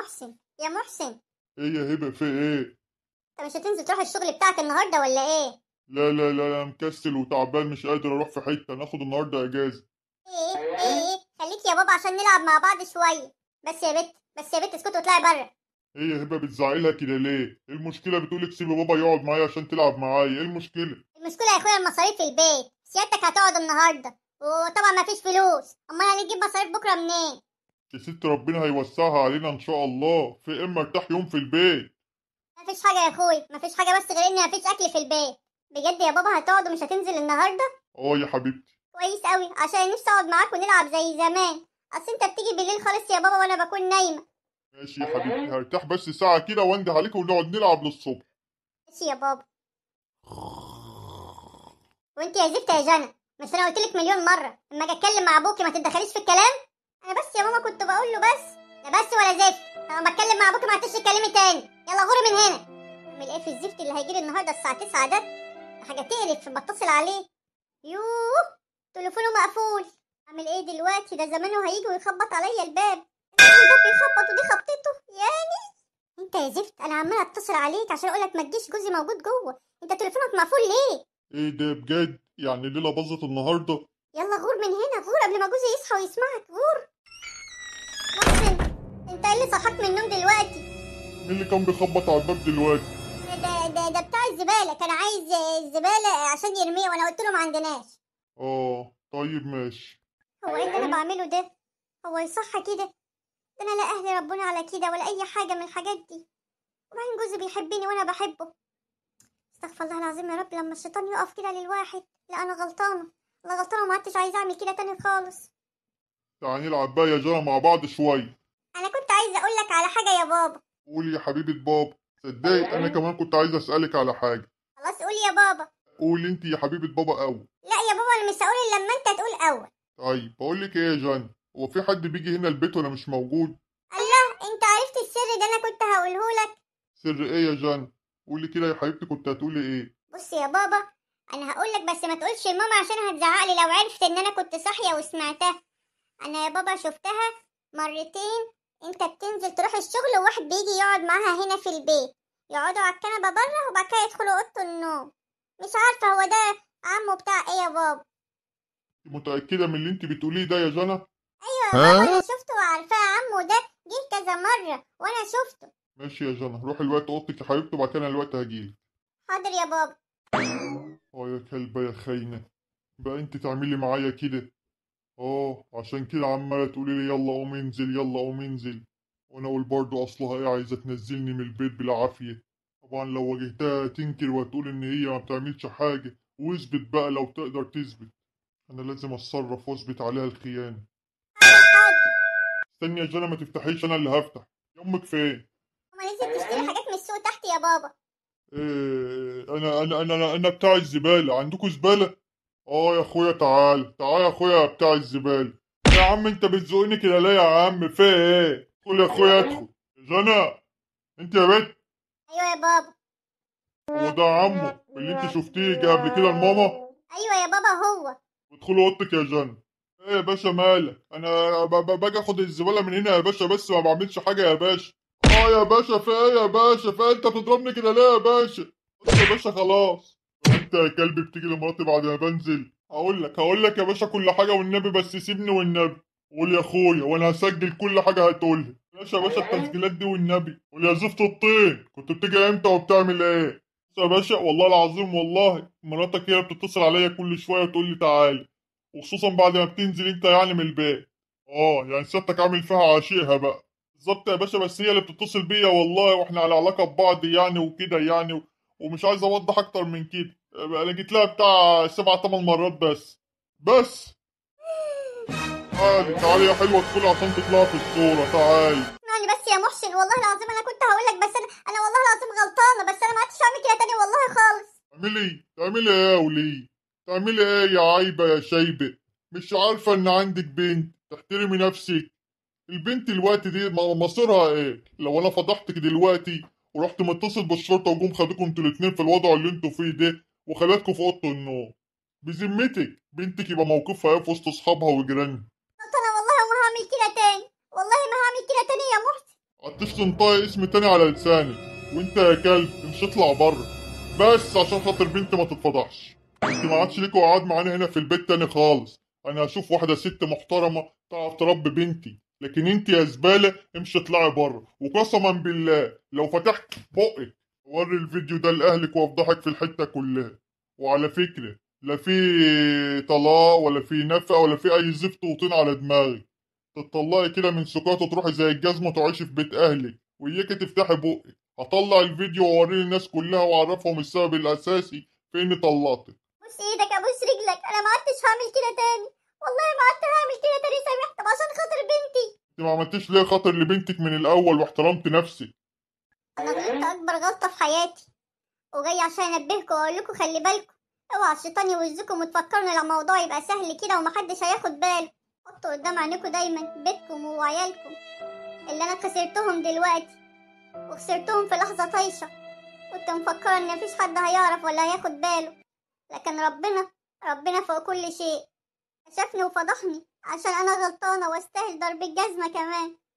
محسن يا محسن ايه يا هبه في ايه انت مش هتنزل تروح الشغل بتاعك النهارده ولا ايه لا لا لا انا مكسل وتعبان مش قادر اروح في حته ناخد النهارده اجازه إيه،, ايه ايه خليك يا بابا عشان نلعب مع بعض شويه بس يا بت بس يا بت اسكتي واطلعي بره ايه يا هبه بتزعلها كده ليه إيه المشكله بتقولك سيبي بابا يقعد معايا عشان تلعب معايا ايه المشكله المشكله يا اخويا المصاريف في البيت سيادتك هتقعد النهارده وطبعا مفيش فلوس امال هنجيب مصاريف بكره منين يا ست ربنا هيوسعها علينا ان شاء الله في اما إيه ارتاح يوم في البيت مفيش حاجه يا اخوي مفيش حاجه بس غير اني مفيش اكل في البيت بجد يا بابا هتقعد ومش هتنزل النهارده اه يا حبيبتي كويس قوي عشان نفسي اقعد معاك ونلعب زي زمان اصل انت بتيجي بالليل خالص يا بابا وانا بكون نايمه ماشي يا حبيبتي هرتاح بس ساعه كده وانده عليك ونقعد نلعب للصبح ماشي يا بابا وانت يا زفت يا جنى مش انا قلت لك مليون مره اما اجي اتكلم مع ابوكي ما تتدخليش في الكلام انا بس يا ماما كنت بقول له بس لا بس ولا زفت انا بتكلم مع ابوكي ما عدتش تكلمي تاني يلا غوري من هنا من إيه في الزفت اللي هيجيلي النهارده الساعه 9 ده حاجه تقرف بتصل عليه يوه تليفونه مقفول اعمل ايه دلوقتي ده زمانه هيجي ويخبط عليا الباب ده بيخبط ودي خبطته يعني انت يا زفت انا عماله اتصل عليك عشان اقولك ما تجيش جوزي موجود جوه انت تليفونك مقفول ليه ايه ده بجد يعني الليله باظت النهارده يلا غور من هنا غور قبل ما جوزي يصحى ويسمعك غور انت إيه اللي صحاك من النوم دلوقتي مين اللي كان بيخبط على الباب دلوقتي ده ده ده بتاع الزباله كان عايز الزباله عشان يرميه وانا قلت له ما عندناش اه طيب ماشي هو ايه اللي انا بعمله ده هو يصح كده ده انا لا اهلي ربنا على كده ولا اي حاجه من الحاجات دي وبعدين جوزي بيحبني وانا بحبه استغفر الله العظيم يا رب لما الشيطان يقف كده للواحد لا انا غلطانه انا غلطانه وما عدتش عايزه اعمل كده تاني خالص تعالي نلعب بقى يا جاره مع بعض شويه كده يا بابا قول يا حبيبة بابا صدقي انا كمان كنت عايز اسالك على حاجه خلاص قول يا بابا قول انت يا حبيبه بابا اول لا يا بابا انا مش هقول الا لما انت تقول اول طيب بقول لك ايه يا جن هو في حد بيجي هنا البيت وانا مش موجود الله انت عرفت السر ده انا كنت هقوله لك سر ايه يا جن قولي كده يا حبيبتي كنت هتقولي ايه بص يا بابا انا هقول لك بس ما تقولش لماما عشان هتزعق لي لو عرفت ان انا كنت صاحيه وسمعتها انا يا بابا شفتها مرتين انت بتنزل تروح الشغل وواحد بيجي يقعد معاها هنا في البيت يقعدوا على الكنبه بره وبعد كده يدخلوا اوضه النوم مش عارفه هو ده عمه بتاع ايه يا بابا متاكده من اللي انت بتقوليه ده يا جنى ايوه يا بابا أيوة، انا شفته وعارفاه عمه ده جه كذا مره وانا شفته ماشي يا جنى روحي الوقت اوضتك يا حبيبتي وبعد كده الوقت هجيلك حاضر يا بابا اه يا كلبه يا خاينه بقى انت تعملي معايا كده اه عشان كده عماله تقولي لي يلا قوم انزل يلا قوم انزل وانا اقول برضه اصلها ايه عايزه تنزلني من البيت بالعافيه طبعا لو واجهتها تنكر وتقول ان هي ما بتعملش حاجه واثبت بقى لو تقدر تثبت انا لازم اتصرف واثبت عليها الخيانه استني يا جنى ما تفتحيش انا اللي هفتح يا امك فين إيه؟ ما لازم تشتري حاجات من السوق تحت يا بابا إيه انا انا انا انا بتاع الزباله عندكم زباله اه يا اخويا تعال تعال يا اخويا بتاع الزباله يا عم انت بتزقني كده ليه يا عم في ايه أيوة. ادخل يا اخويا ادخل جنى انت يا بنت ايوه يا بابا هو ده عمه اللي انت شفتيه جه قبل كده لماما ايوه يا بابا هو ادخلوا اوضتك يا جنى ايه يا باشا مالك انا باجي اخد الزباله من هنا يا باشا بس ما بعملش حاجه يا باشا اه يا باشا في ايه يا باشا في إيه؟ انت بتضربني كده ليه يا باشا يا باشا خلاص انت يا كلب بتيجي لمراتي بعد ما بنزل هقول لك هقول لك يا باشا كل حاجه والنبي بس سيبني والنبي قول يا اخويا وانا هسجل كل حاجه هتقولها باشا يا باشا التسجيلات دي والنبي قول يا زفت الطين كنت بتيجي امتى وبتعمل ايه يا باشا والله العظيم والله مراتك هي بتتصل عليا كل شويه وتقول لي تعالى وخصوصا بعد ما بتنزل انت يعني من البيت اه يعني سيادتك عامل فيها عشيقها بقى بالظبط يا باشا بس هي اللي بتتصل بيا والله واحنا على علاقه ببعض يعني وكده يعني ومش عايز اوضح اكتر من كده انا جيت لها بتاع سبع ثمان مرات بس بس تعالي تعالي يا حلوه ادخلي عشان تطلعي في الصوره تعالي يعني بس يا محسن والله العظيم انا كنت هقول لك بس انا انا والله العظيم غلطانه بس انا ما عدتش اعمل كده تاني والله خالص تعملي إيه؟ تعملي ايه يا وليه تعملي ايه يا عايبه يا شايبه مش عارفه ان عندك بنت تحترمي نفسك البنت الوقت دي مصيرها ايه لو انا فضحتك دلوقتي ورحت متصل بالشرطه وجم خدوكم انتوا الاتنين في الوضع اللي انتوا فيه ده وخلتكم في اوضه النوم بذمتك بنتك يبقى موقفها ايه في وسط اصحابها وجيرانها انا والله ما هعمل كده تاني والله ما هعمل كده تاني يا محسن هتفضل تنطقي اسم تاني على لساني وانت يا كلب مش اطلع بره بس عشان خاطر بنتي ما تتفضحش انت ما عادش ليكوا قعد معانا هنا في البيت تاني خالص انا هشوف واحده ست محترمه تعرف تربي بنتي لكن انت يا زباله امشي اطلعي بره وقسما بالله لو فتحت بقك وري الفيديو ده لاهلك وافضحك في الحته كلها وعلى فكره لا في طلاق ولا في نفقه ولا في اي زفت وطين على دماغك تطلعي كده من سكات وتروحي زي الجزمه تعيشي في بيت اهلك وإياكي تفتحي بقك هطلع الفيديو ووريه للناس كلها وأعرفهم السبب الأساسي في إني طلقتك بص إيدك أبوس رجلك أنا ما عدتش هعمل كده تاني والله ما عدت هعمل كده تاني سامحتك عشان خاطر بنتي أنت ما عملتيش ليه خاطر لبنتك من الأول واحترمت نفسك غلطة في حياتي وجاي عشان انبهكم واقول لكم خلي بالكم اوعى الشيطان يوزكم وتفكروا الموضوع يبقى سهل كده ومحدش هياخد باله حطوا قدام عينيكم دايما بيتكم وعيالكم اللي انا خسرتهم دلوقتي وخسرتهم في لحظة طايشة كنت مفكرة ان مفيش حد هيعرف ولا هياخد باله لكن ربنا ربنا فوق كل شيء شافني وفضحني عشان انا غلطانة واستاهل ضرب الجزمة كمان